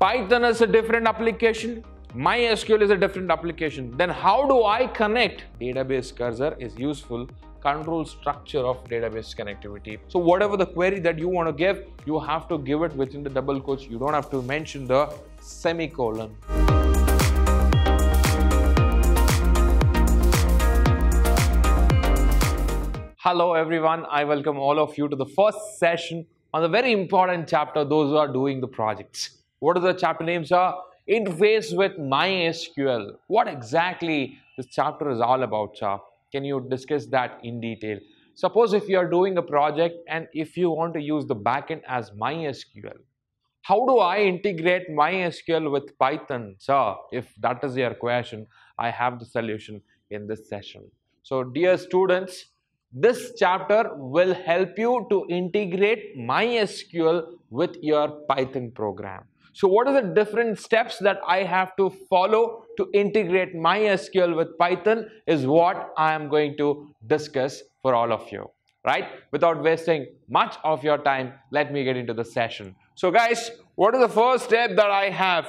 Python is a different application. MySQL is a different application. Then how do I connect? Database cursor is useful control structure of database connectivity. So whatever the query that you want to give, you have to give it within the double quotes. You don't have to mention the semicolon. Hello everyone, I welcome all of you to the first session on the very important chapter, those who are doing the projects. What are the chapter names are? Interface with MySQL. What exactly this chapter is all about, sir? Can you discuss that in detail? Suppose if you are doing a project and if you want to use the backend as MySQL, how do I integrate MySQL with Python, sir? If that is your question, I have the solution in this session. So, dear students, this chapter will help you to integrate MySQL with your Python program. So what are the different steps that I have to follow to integrate MySQL with Python is what I am going to discuss for all of you, right? Without wasting much of your time, let me get into the session. So guys, what is the first step that I have?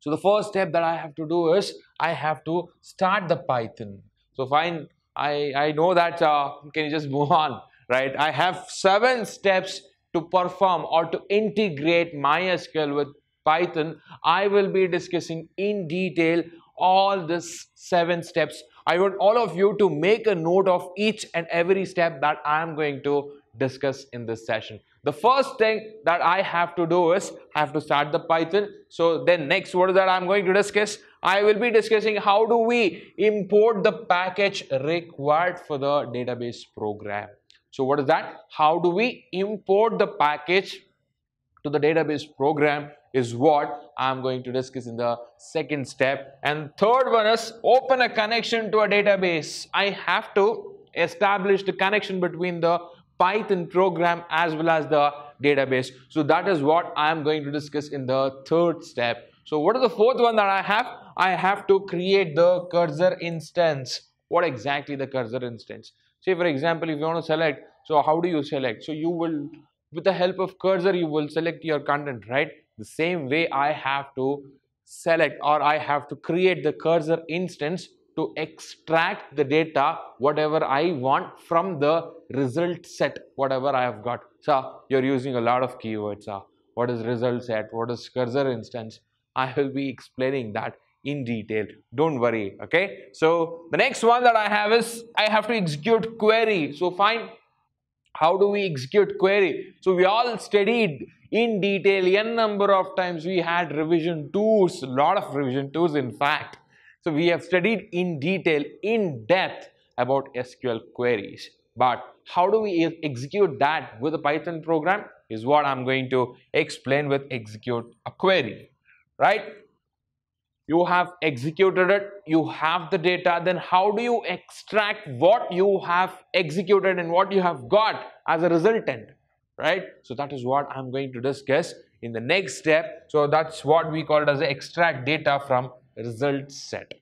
So the first step that I have to do is I have to start the Python. So fine, I, I know that, uh, can you just move on, right? I have seven steps to perform or to integrate MySQL with Python, I will be discussing in detail all these seven steps. I want all of you to make a note of each and every step that I am going to discuss in this session. The first thing that I have to do is I have to start the Python. So then next what is that I'm going to discuss? I will be discussing how do we import the package required for the database program. So what is that? How do we import the package to the database program is what I'm going to discuss in the second step. And third one is open a connection to a database. I have to establish the connection between the Python program as well as the database. So that is what I'm going to discuss in the third step. So what is the fourth one that I have? I have to create the cursor instance. What exactly the cursor instance? say for example if you want to select so how do you select so you will with the help of cursor you will select your content right the same way i have to select or i have to create the cursor instance to extract the data whatever I want from the result set whatever I have got. So you're using a lot of keywords. So what is result set? What is cursor instance? I will be explaining that in detail. Don't worry, okay? So the next one that I have is I have to execute query. So fine, how do we execute query? So we all studied in detail n number of times. We had revision tools a lot of revision tools in fact. So we have studied in detail, in depth about SQL queries. But how do we execute that with a Python program is what I'm going to explain with execute a query, right? you have executed it, you have the data, then how do you extract what you have executed and what you have got as a resultant, right? So that is what I'm going to discuss in the next step. So that's what we called as extract data from result set.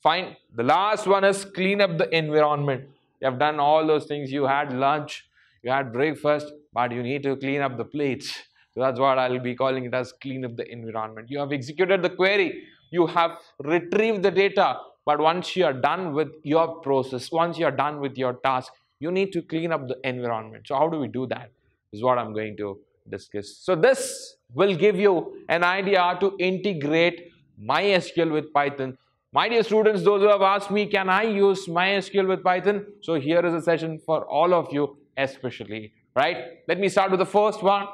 Fine. The last one is clean up the environment. You have done all those things. You had lunch, you had breakfast, but you need to clean up the plates. So that's what I'll be calling it as clean up the environment. You have executed the query you have retrieved the data. But once you are done with your process, once you are done with your task, you need to clean up the environment. So how do we do that is what I'm going to discuss. So this will give you an idea to integrate MySQL with Python. My dear students, those who have asked me, can I use MySQL with Python? So here is a session for all of you especially, right? Let me start with the first one.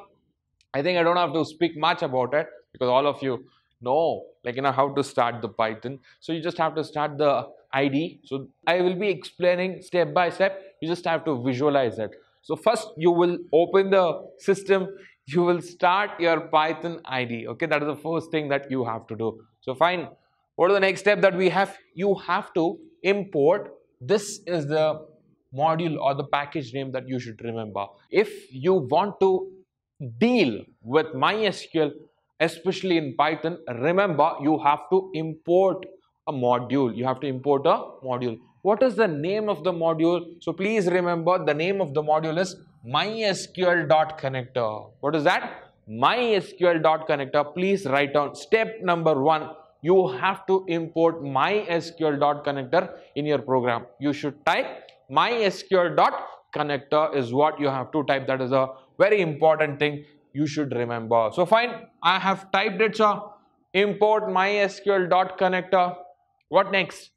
I think I don't have to speak much about it because all of you no, like you know how to start the Python. So you just have to start the ID. So I will be explaining step by step. You just have to visualize it. So first you will open the system. You will start your Python ID. Okay, that is the first thing that you have to do. So fine. What is the next step that we have? You have to import. This is the module or the package name that you should remember. If you want to deal with MySQL, especially in Python, remember you have to import a module. You have to import a module. What is the name of the module? So please remember the name of the module is mysql.connector. What is that? mysql.connector. Please write down step number one. You have to import mysql.connector in your program. You should type mysql.connector is what you have to type. That is a very important thing you should remember. So fine, I have typed it. So import mysql.connector. What next?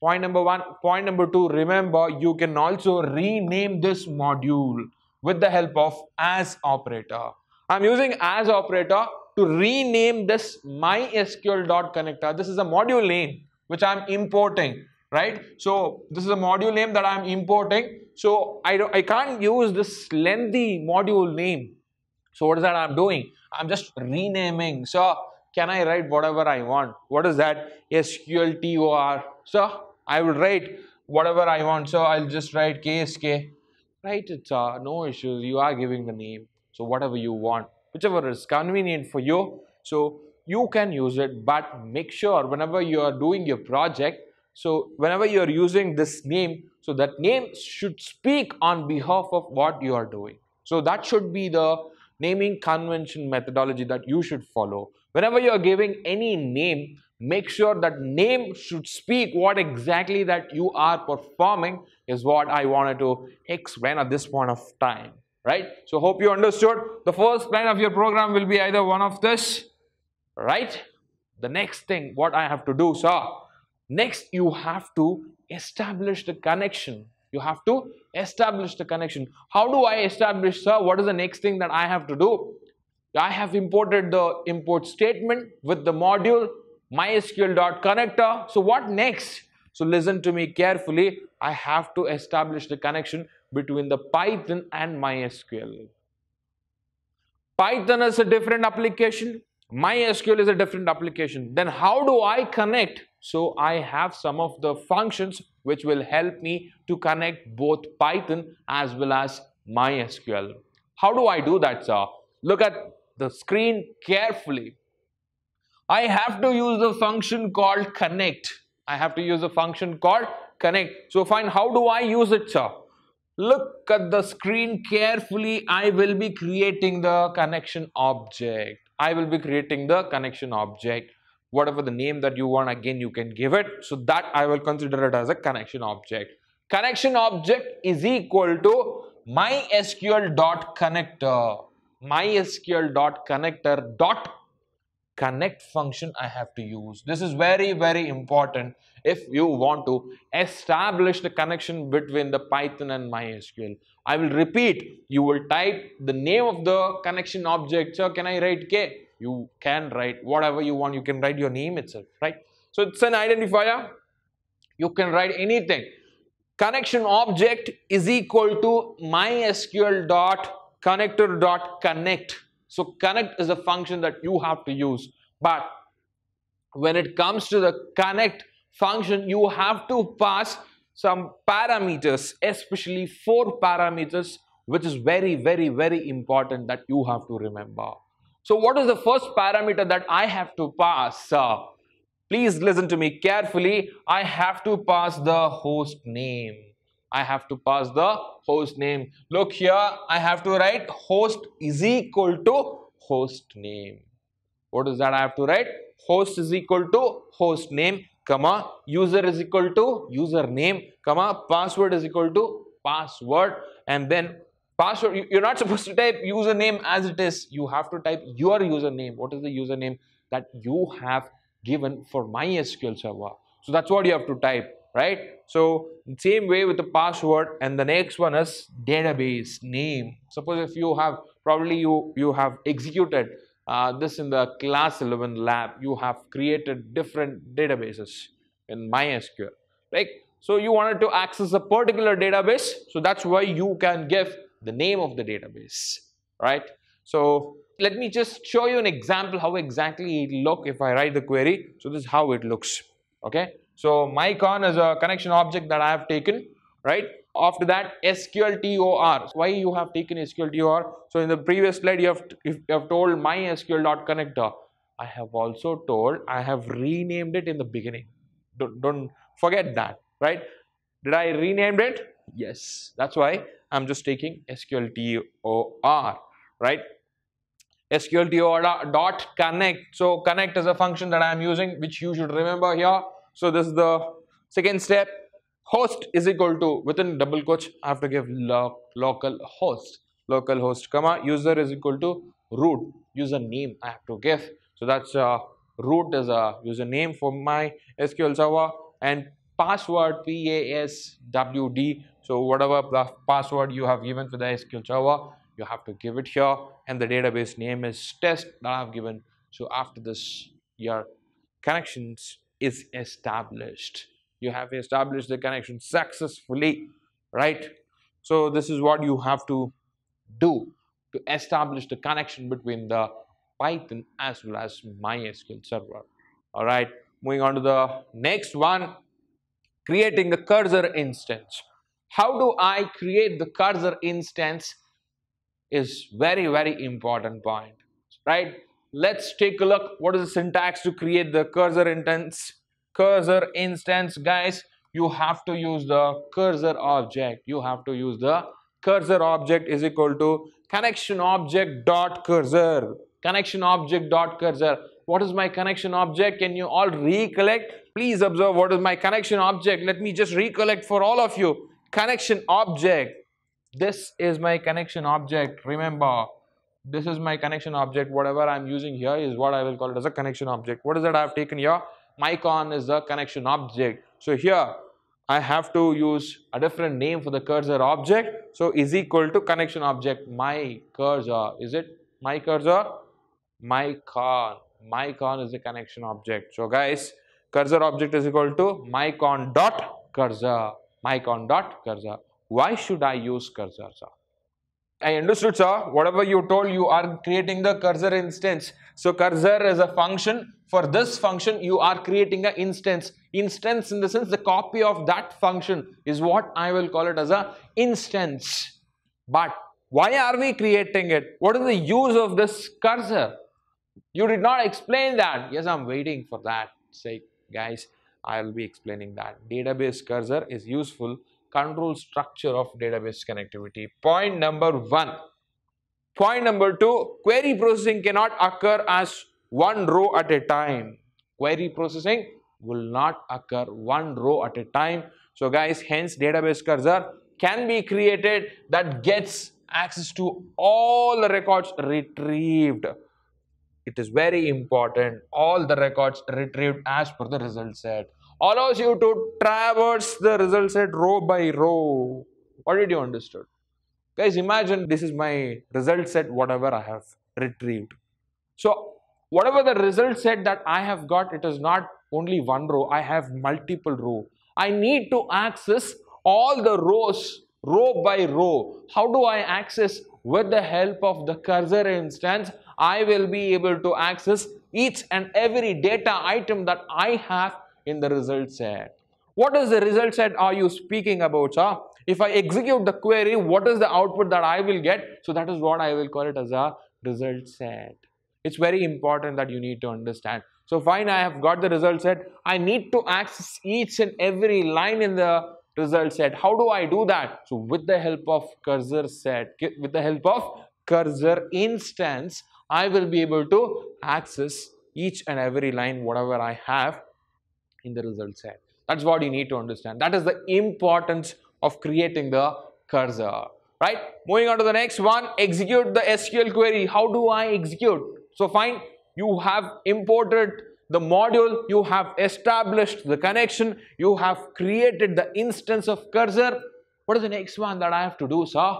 Point number one. Point number two, remember you can also rename this module with the help of as operator. I'm using as operator to rename this mysql.connector. This is a module name which I'm importing, right? So this is a module name that I'm importing. So I, I can't use this lengthy module name so what is that I'm doing? I'm just renaming. So can I write whatever I want? What is that? SQLTOR. So I will write whatever I want. So I'll just write KSK. Right, it, no issues. You are giving the name. So whatever you want, whichever is convenient for you. So you can use it, but make sure whenever you are doing your project, so whenever you are using this name, so that name should speak on behalf of what you are doing. So that should be the naming convention methodology that you should follow. Whenever you're giving any name, make sure that name should speak what exactly that you are performing is what I wanted to explain at this point of time, right? So hope you understood. The first plan of your program will be either one of this, right? The next thing what I have to do, sir, next you have to establish the connection you have to establish the connection. How do I establish, sir? What is the next thing that I have to do? I have imported the import statement with the module mysql.connector. So what next? So listen to me carefully. I have to establish the connection between the Python and MySQL. Python is a different application. MySQL is a different application. Then how do I connect? So I have some of the functions which will help me to connect both Python as well as MySQL. How do I do that, sir? Look at the screen carefully. I have to use the function called connect. I have to use a function called connect. So fine, how do I use it, sir? Look at the screen carefully. I will be creating the connection object. I will be creating the connection object. Whatever the name that you want, again, you can give it. So that I will consider it as a connection object. Connection object is equal to mysql.connector. mysql.connector.connector connect function I have to use. This is very, very important if you want to establish the connection between the Python and MySQL. I will repeat, you will type the name of the connection object. So can I write K? You can write whatever you want. You can write your name itself, right? So it's an identifier. You can write anything. Connection object is equal to MySQL dot connector dot connect so connect is a function that you have to use. But when it comes to the connect function, you have to pass some parameters, especially four parameters, which is very, very, very important that you have to remember. So what is the first parameter that I have to pass? Uh, please listen to me carefully. I have to pass the host name. I have to pass the host name. Look here, I have to write host is equal to host name. What is that I have to write? Host is equal to host name, comma, user is equal to user name, comma, password is equal to password. And then password, you're not supposed to type username as it is. You have to type your username. What is the username that you have given for MySQL server? So that's what you have to type right? So same way with the password and the next one is database name. Suppose if you have probably you, you have executed uh, this in the class 11 lab, you have created different databases in MySQL, right? So you wanted to access a particular database. So that's why you can give the name of the database, right? So let me just show you an example how exactly it look if I write the query. So this is how it looks, okay? So mycon is a connection object that I have taken, right? After that, SQLTOR. why you have taken SQLTOR? So in the previous slide, you have, you have told mysql.connector. I have also told, I have renamed it in the beginning. Don't, don't forget that, right? Did I renamed it? Yes. That's why I'm just taking SQLTOR, right? SQLTOR dot connect. So connect is a function that I'm using, which you should remember here so this is the second step. Host is equal to within double quotes. I have to give lo local host, local host, comma user is equal to root user name. I have to give. So that's uh, root is a username for my SQL Server and password PASWD. So whatever password you have given for the SQL Server, you have to give it here and the database name is test that I have given. So after this, your connections is established. You have established the connection successfully, right? So this is what you have to do to establish the connection between the Python as well as MySQL server. All right, moving on to the next one, creating the cursor instance. How do I create the cursor instance is very, very important point, right? Let's take a look. What is the syntax to create the cursor instance? Cursor instance, guys, you have to use the cursor object. You have to use the cursor object is equal to connection object dot cursor. Connection object dot cursor. What is my connection object? Can you all recollect? Please observe what is my connection object. Let me just recollect for all of you. Connection object. This is my connection object. Remember, this is my connection object whatever I'm using here is what I will call it as a connection object what is that I've taken here con is the connection object so here I have to use a different name for the cursor object so is equal to connection object my cursor is it my cursor My con is the connection object so guys cursor object is equal to con dot cursor con dot cursor why should I use cursor sir? I understood, sir. Whatever you told, you are creating the cursor instance. So cursor is a function. For this function, you are creating an instance. Instance in the sense the copy of that function is what I will call it as a instance. But why are we creating it? What is the use of this cursor? You did not explain that. Yes, I'm waiting for that. Say, guys, I'll be explaining that. Database cursor is useful control structure of database connectivity. Point number one. Point number two, query processing cannot occur as one row at a time. Query processing will not occur one row at a time. So guys, hence database cursor can be created that gets access to all the records retrieved. It is very important, all the records retrieved as per the result set allows you to traverse the result set row by row. What did you understood? Guys, imagine this is my result set, whatever I have retrieved. So, whatever the result set that I have got, it is not only one row, I have multiple row. I need to access all the rows, row by row. How do I access? With the help of the cursor instance, I will be able to access each and every data item that I have in the result set. What is the result set are you speaking about, sir? If I execute the query, what is the output that I will get? So that is what I will call it as a result set. It's very important that you need to understand. So fine, I have got the result set. I need to access each and every line in the result set. How do I do that? So with the help of cursor set, with the help of cursor instance, I will be able to access each and every line, whatever I have in the result set. That's what you need to understand. That is the importance of creating the cursor, right? Moving on to the next one, execute the SQL query. How do I execute? So fine, you have imported the module, you have established the connection, you have created the instance of cursor. What is the next one that I have to do, sir?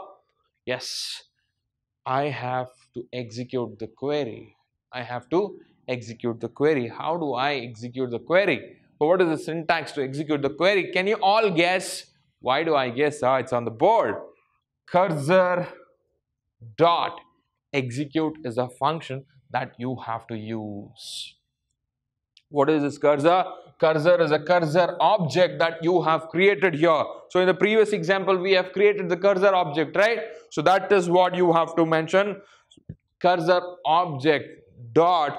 Yes, I have to execute the query. I have to execute the query. How do I execute the query? So what is the syntax to execute the query? Can you all guess? Why do I guess? Ah, it's on the board. Cursor dot execute is a function that you have to use. What is this cursor? Cursor is a cursor object that you have created here. So in the previous example, we have created the cursor object, right? So that is what you have to mention. Cursor object dot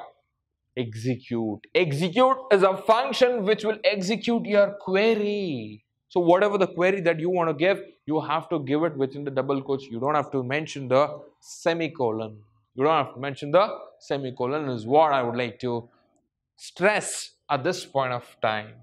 execute. Execute is a function which will execute your query. So whatever the query that you want to give, you have to give it within the double quotes. You don't have to mention the semicolon. You don't have to mention the semicolon is what I would like to stress at this point of time.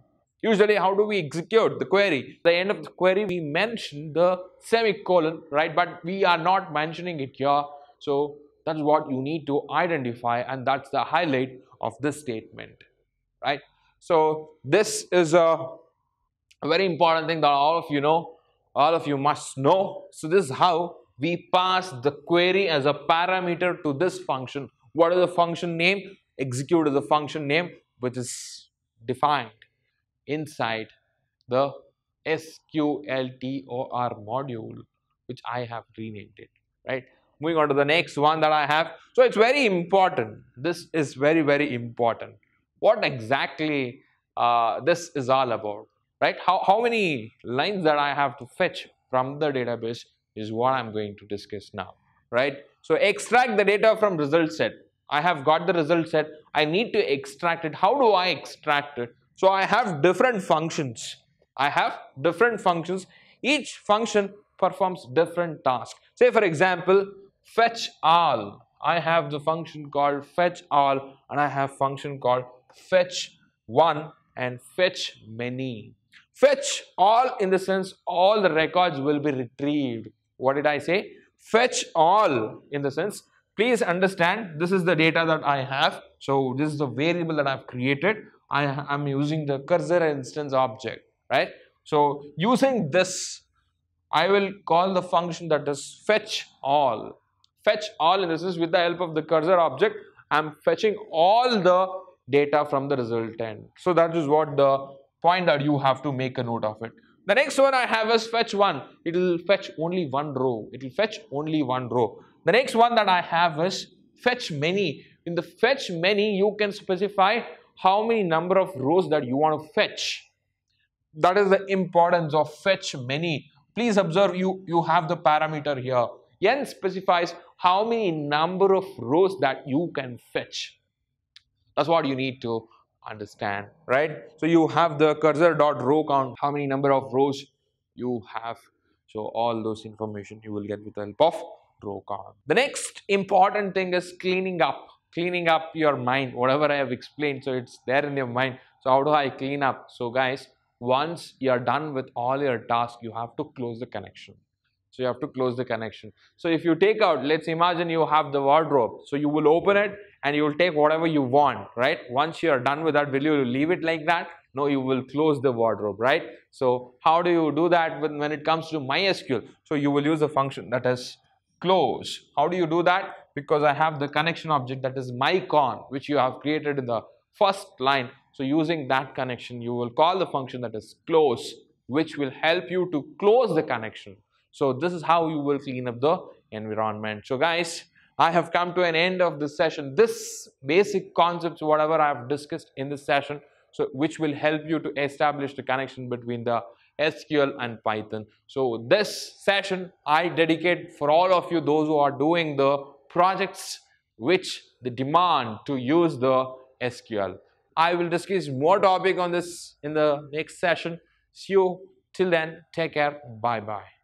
Usually, how do we execute the query? The end of the query, we mention the semicolon, right? But we are not mentioning it here. So that's what you need to identify and that's the highlight of this statement, right? So this is a very important thing that all of you know, all of you must know. So this is how we pass the query as a parameter to this function. What is the function name? Execute is the function name which is defined inside the SQLTOR module which I have renamed it, right? Moving on to the next one that I have. So it's very important. This is very, very important. What exactly uh, this is all about, right? How, how many lines that I have to fetch from the database is what I'm going to discuss now, right? So extract the data from result set. I have got the result set. I need to extract it. How do I extract it? So I have different functions. I have different functions. Each function performs different tasks. Say for example, fetch all. I have the function called fetch all and I have function called fetch one and fetch many. Fetch all in the sense all the records will be retrieved. What did I say? Fetch all in the sense please understand this is the data that I have. So this is the variable that I've created. I am using the cursor instance object, right? So using this, I will call the function that is fetch all fetch all in this is with the help of the cursor object I'm fetching all the data from the resultant so that is what the point that you have to make a note of it the next one I have is fetch one it will fetch only one row it will fetch only one row the next one that I have is fetch many in the fetch many you can specify how many number of rows that you want to fetch that is the importance of fetch many please observe you you have the parameter here n specifies how many number of rows that you can fetch. That's what you need to understand, right? So you have the cursor dot row count, how many number of rows you have. So all those information you will get with the help of row count. The next important thing is cleaning up, cleaning up your mind, whatever I have explained. So it's there in your mind. So how do I clean up? So guys, once you are done with all your tasks, you have to close the connection. So you have to close the connection. So if you take out, let's imagine you have the wardrobe. So you will open it and you will take whatever you want, right? Once you are done with that, will you leave it like that? No, you will close the wardrobe, right? So how do you do that when, when it comes to MySQL? So you will use a function that is close. How do you do that? Because I have the connection object that is mycon, which you have created in the first line. So using that connection, you will call the function that is close, which will help you to close the connection. So this is how you will clean up the environment. So guys, I have come to an end of this session. This basic concepts, whatever I have discussed in this session, so which will help you to establish the connection between the SQL and Python. So this session I dedicate for all of you, those who are doing the projects which the demand to use the SQL. I will discuss more topic on this in the next session. See you till then. Take care. Bye-bye.